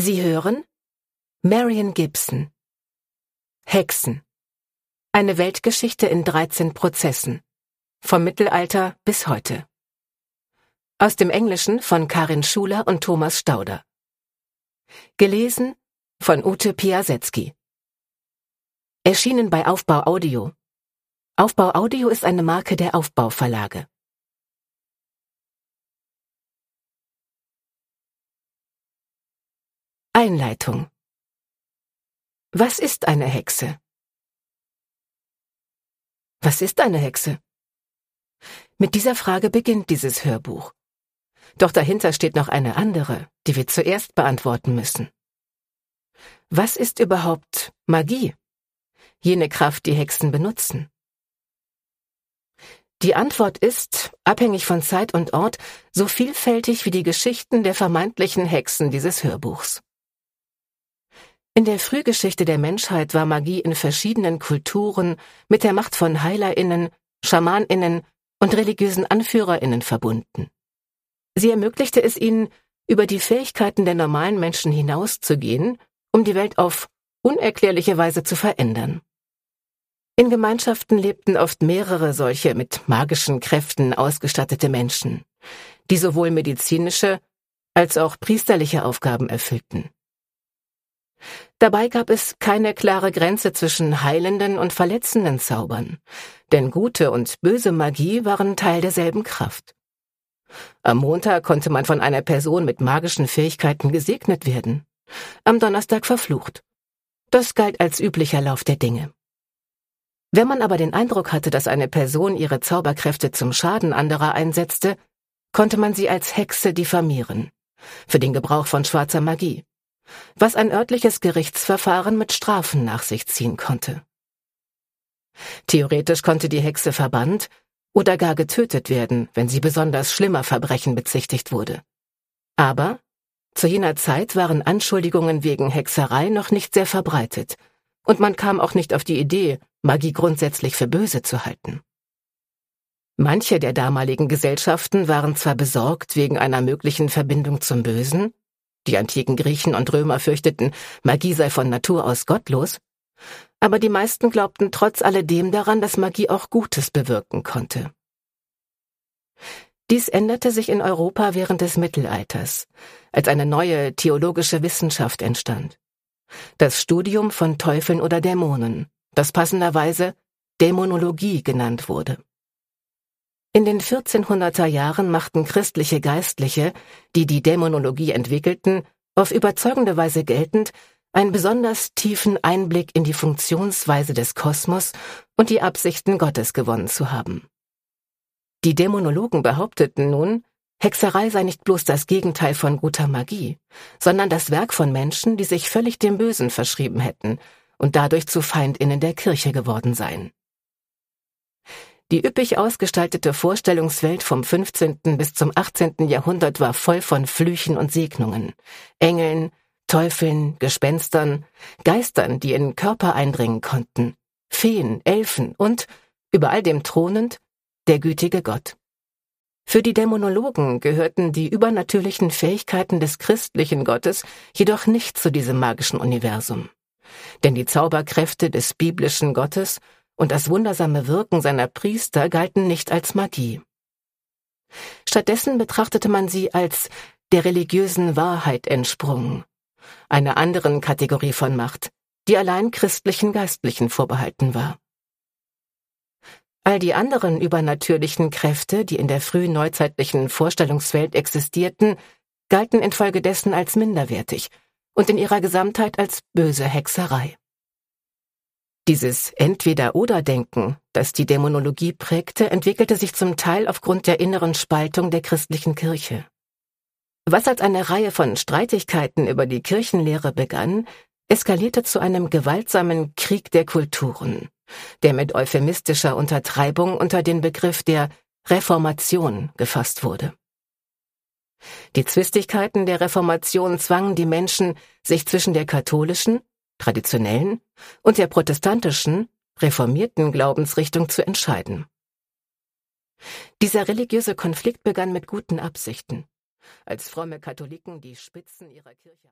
Sie hören Marion Gibson Hexen Eine Weltgeschichte in 13 Prozessen vom Mittelalter bis heute aus dem Englischen von Karin Schuler und Thomas Stauder gelesen von Ute Piasecki erschienen bei Aufbau Audio Aufbau Audio ist eine Marke der Aufbauverlage. Einleitung. Was ist eine Hexe? Was ist eine Hexe? Mit dieser Frage beginnt dieses Hörbuch. Doch dahinter steht noch eine andere, die wir zuerst beantworten müssen. Was ist überhaupt Magie? Jene Kraft, die Hexen benutzen. Die Antwort ist, abhängig von Zeit und Ort, so vielfältig wie die Geschichten der vermeintlichen Hexen dieses Hörbuchs. In der Frühgeschichte der Menschheit war Magie in verschiedenen Kulturen mit der Macht von Heilerinnen, Schamaninnen und religiösen Anführerinnen verbunden. Sie ermöglichte es ihnen, über die Fähigkeiten der normalen Menschen hinauszugehen, um die Welt auf unerklärliche Weise zu verändern. In Gemeinschaften lebten oft mehrere solche mit magischen Kräften ausgestattete Menschen, die sowohl medizinische als auch priesterliche Aufgaben erfüllten. Dabei gab es keine klare Grenze zwischen heilenden und verletzenden Zaubern, denn gute und böse Magie waren Teil derselben Kraft. Am Montag konnte man von einer Person mit magischen Fähigkeiten gesegnet werden, am Donnerstag verflucht. Das galt als üblicher Lauf der Dinge. Wenn man aber den Eindruck hatte, dass eine Person ihre Zauberkräfte zum Schaden anderer einsetzte, konnte man sie als Hexe diffamieren, für den Gebrauch von schwarzer Magie was ein örtliches Gerichtsverfahren mit Strafen nach sich ziehen konnte. Theoretisch konnte die Hexe verbannt oder gar getötet werden, wenn sie besonders schlimmer Verbrechen bezichtigt wurde. Aber zu jener Zeit waren Anschuldigungen wegen Hexerei noch nicht sehr verbreitet, und man kam auch nicht auf die Idee, Magie grundsätzlich für böse zu halten. Manche der damaligen Gesellschaften waren zwar besorgt wegen einer möglichen Verbindung zum Bösen, die antiken Griechen und Römer fürchteten, Magie sei von Natur aus gottlos, aber die meisten glaubten trotz alledem daran, dass Magie auch Gutes bewirken konnte. Dies änderte sich in Europa während des Mittelalters, als eine neue theologische Wissenschaft entstand. Das Studium von Teufeln oder Dämonen, das passenderweise Dämonologie genannt wurde. In den 1400er Jahren machten christliche Geistliche, die die Dämonologie entwickelten, auf überzeugende Weise geltend, einen besonders tiefen Einblick in die Funktionsweise des Kosmos und die Absichten Gottes gewonnen zu haben. Die Dämonologen behaupteten nun, Hexerei sei nicht bloß das Gegenteil von guter Magie, sondern das Werk von Menschen, die sich völlig dem Bösen verschrieben hätten und dadurch zu Feindinnen der Kirche geworden seien. Die üppig ausgestaltete Vorstellungswelt vom 15. bis zum 18. Jahrhundert war voll von Flüchen und Segnungen, Engeln, Teufeln, Gespenstern, Geistern, die in Körper eindringen konnten, Feen, Elfen und, über all dem thronend, der gütige Gott. Für die Dämonologen gehörten die übernatürlichen Fähigkeiten des christlichen Gottes jedoch nicht zu diesem magischen Universum. Denn die Zauberkräfte des biblischen Gottes und das wundersame Wirken seiner Priester galten nicht als Magie. Stattdessen betrachtete man sie als der religiösen Wahrheit entsprungen, einer anderen Kategorie von Macht, die allein christlichen Geistlichen vorbehalten war. All die anderen übernatürlichen Kräfte, die in der frühen neuzeitlichen Vorstellungswelt existierten, galten infolgedessen als minderwertig und in ihrer Gesamtheit als böse Hexerei. Dieses Entweder-Oder-Denken, das die Dämonologie prägte, entwickelte sich zum Teil aufgrund der inneren Spaltung der christlichen Kirche. Was als eine Reihe von Streitigkeiten über die Kirchenlehre begann, eskalierte zu einem gewaltsamen Krieg der Kulturen, der mit euphemistischer Untertreibung unter den Begriff der Reformation gefasst wurde. Die Zwistigkeiten der Reformation zwangen die Menschen, sich zwischen der katholischen traditionellen und der protestantischen, reformierten Glaubensrichtung zu entscheiden. Dieser religiöse Konflikt begann mit guten Absichten, als fromme Katholiken die Spitzen ihrer Kirche